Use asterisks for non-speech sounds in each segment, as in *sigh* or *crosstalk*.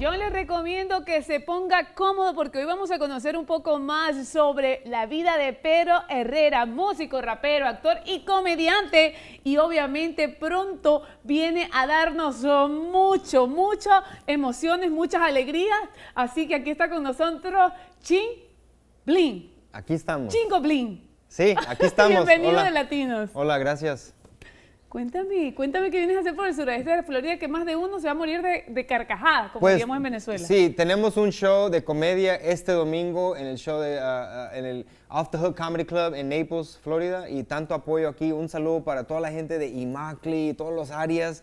Yo les recomiendo que se ponga cómodo porque hoy vamos a conocer un poco más sobre la vida de Pedro Herrera, músico, rapero, actor y comediante. Y obviamente pronto viene a darnos mucho, muchas emociones, muchas alegrías. Así que aquí está con nosotros Chin Blin. Aquí estamos. Chingo Blin. Sí, aquí *laughs* estamos. Bienvenido de Latinos. Hola, gracias. Cuéntame, cuéntame qué vienes a hacer por el sureste de Florida, que más de uno se va a morir de, carcajadas, como pues, en Venezuela. Sí, tenemos un show de comedia este domingo en el show de, ah, ah, en el Off the Hook Comedy Club en Naples, Florida, y tanto apoyo aquí. Un saludo para toda la gente de Imacli, todos los áreas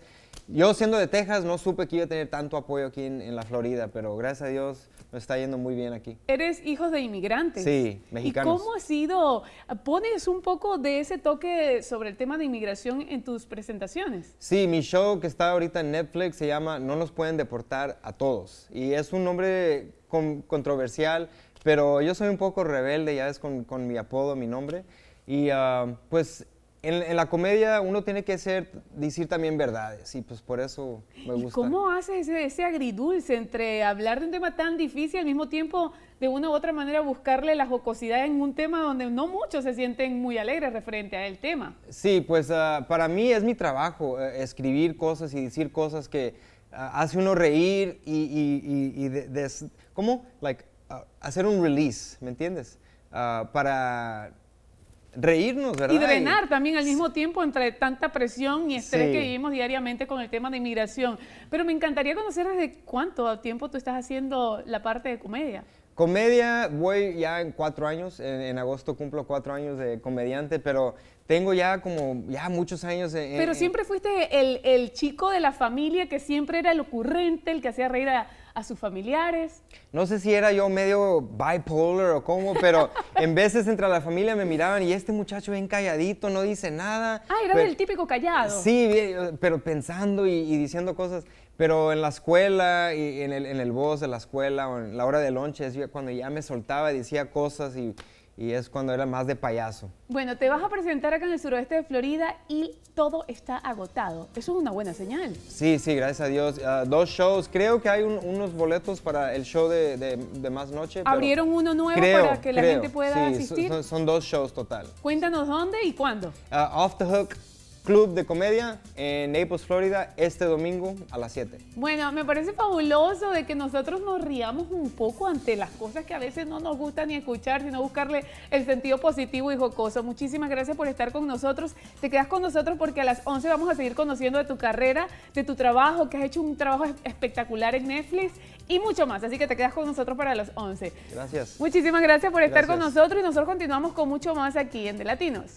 yo siendo de Texas no supe que iba a tener tanto apoyo aquí en, la Florida, pero gracias a Dios me está yendo muy bien aquí. Eres hijo de inmigrantes. Sí, mexicanos. ¿Y cómo ha sido? ¿Pones un poco de ese toque sobre el tema de inmigración en tus presentaciones? Sí, mi show que está ahorita en Netflix se llama No nos pueden deportar a todos. Y es un nombre controversial, pero yo soy un poco rebelde, ya ves, con, mi apodo, mi nombre. Y ah, pues en, la comedia uno tiene que ser, decir también verdades y pues por eso me gusta. ¿Y cómo haces ese, agridulce entre hablar de un tema tan difícil y al mismo tiempo de una u otra manera buscarle la jocosidad en un tema donde no muchos se sienten muy alegres referente el tema? Sí, pues ah, para mí es mi trabajo eh, escribir cosas y decir cosas que ah, hace uno reír y, ¿cómo? Like, ah, hacer un release, ¿me entiendes? para reírnos, ¿verdad? Y drenar también al mismo tiempo entre tanta presión y estrés que vivimos diariamente con el tema de inmigración. Pero me encantaría conocer desde cuánto tiempo tú estás haciendo la parte de comedia. Comedia, voy ya en cuatro años, en, agosto cumplo cuatro años de comediante, pero tengo ya como ya muchos años. En, Pero siempre fuiste el, el, chico de la familia que siempre era el ocurrente, el que hacía reír a, a sus familiares. No sé si era yo medio bipolar o cómo, pero *laughs* en veces entre la familia me miraban y este muchacho bien calladito, no dice nada. Ah, era el típico callado. Sí, eh, pero pensando y, diciendo cosas. Pero en la escuela, y en el, en voz de la escuela, o en la hora de lonche, cuando ya me soltaba, decía cosas y y es cuando era más de payaso. Bueno, te vas a presentar acá en el suroeste de Florida y todo está agotado. Eso es una buena señal. Sí, sí, gracias a Dios. Ah, dos shows. Creo que hay unos boletos para el show de, más noche. Abrieron uno nuevo para que la gente pueda asistir. Son, dos shows total. Cuéntanos dónde y cuándo. Ah, off the Hook Club de Comedia en Naples, Florida, este domingo a las 7. Bueno, me parece fabuloso de que nosotros nos riamos un poco ante las cosas que a veces no nos gusta ni escuchar, sino buscarle el sentido positivo y jocoso. Muchísimas gracias por estar con nosotros. Te quedas con nosotros porque a las 11 vamos a seguir conociendo de tu carrera, de tu trabajo, que has hecho un trabajo espectacular en Netflix y mucho más. Así que te quedas con nosotros para las 11. Gracias. Muchísimas gracias por estar con nosotros y nosotros continuamos con mucho más aquí en De Latinos.